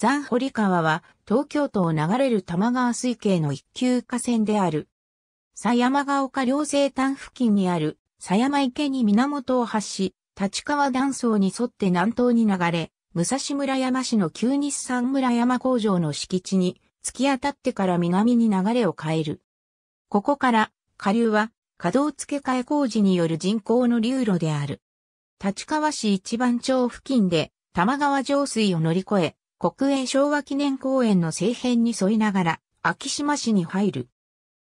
残堀川は東京都を流れる多摩川水系の一級河川である。狭山が丘両生端付近にある狭山池に源を発し、立川断層に沿って南東に流れ、武蔵村山市の旧日産村山工場の敷地に突き当たってから南に流れを変える。ここから下流は稼働付け替え工事による人工の流路である。立川市一番町付近で玉川上水を乗り越え、国営昭和記念公園の西辺に沿いながら、秋島市に入る。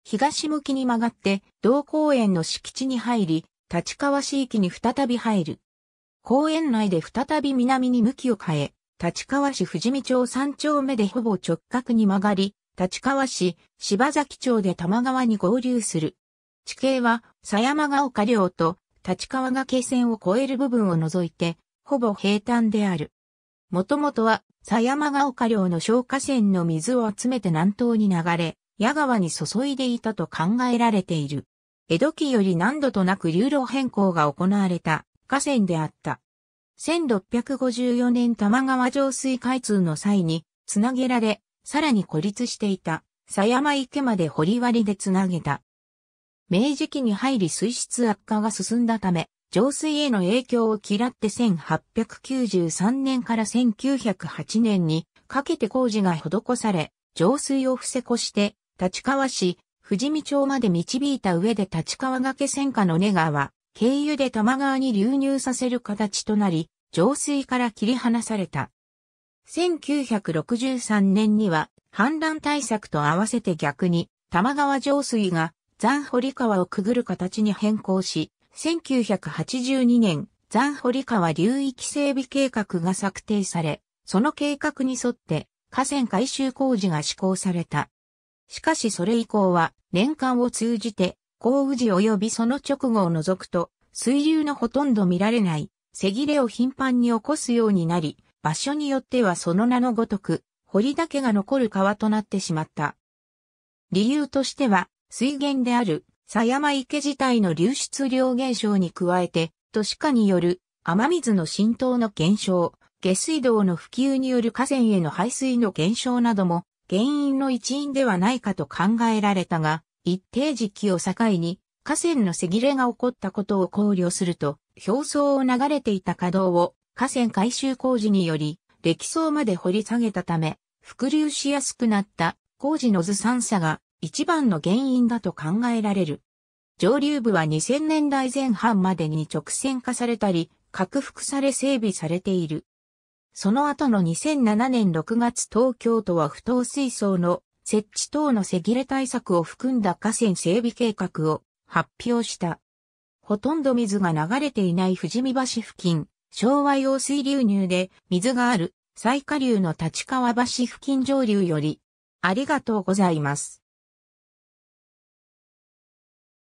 東向きに曲がって、同公園の敷地に入り、立川市域に再び入る。公園内で再び南に向きを変え、立川市富士見町三丁目でほぼ直角に曲がり、立川市、柴崎町で玉川に合流する。地形は、狭山が丘陵と立川が形線を越える部分を除いて、ほぼ平坦である。もともとは、狭山が丘陵の消火栓の水を集めて南東に流れ、矢川に注いでいたと考えられている。江戸期より何度となく流路変更が行われた河川であった。1654年玉川上水開通の際に、つなげられ、さらに孤立していた、狭山池まで掘り割りでつなげた。明治期に入り水質悪化が進んだため、浄水への影響を嫌って1893年から1908年にかけて工事が施され、浄水を伏せ越して、立川市、富士見町まで導いた上で立川崖線下の根川、経由で玉川に流入させる形となり、浄水から切り離された。1963年には、氾濫対策と合わせて逆に、玉川浄水が、残堀川をくぐる形に変更し、1982年、残堀川流域整備計画が策定され、その計画に沿って河川改修工事が施行された。しかしそれ以降は年間を通じて、降雨時及びその直後を除くと、水流のほとんど見られない、せぎれを頻繁に起こすようになり、場所によってはその名のごとく、堀だけが残る川となってしまった。理由としては、水源である狭山池自体の流出量減少に加えて、都市化による雨水の浸透の減少、下水道の普及による河川への排水の減少なども原因の一因ではないかと考えられたが、一定時期を境に河川のせぎれが起こったことを考慮すると、表層を流れていた稼働を河川改修工事により、歴層まで掘り下げたため、伏流しやすくなった工事のずさんさが一番の原因だと考えられる。上流部は2000年代前半までに直線化されたり、拡幅され整備されている。その後の2007年6月東京都は不当水槽の設置等のせぎれ対策を含んだ河川整備計画を発表した。ほとんど水が流れていない富士見橋付近、昭和用水流入で水がある最下流の立川橋付近上流より、ありがとうございます。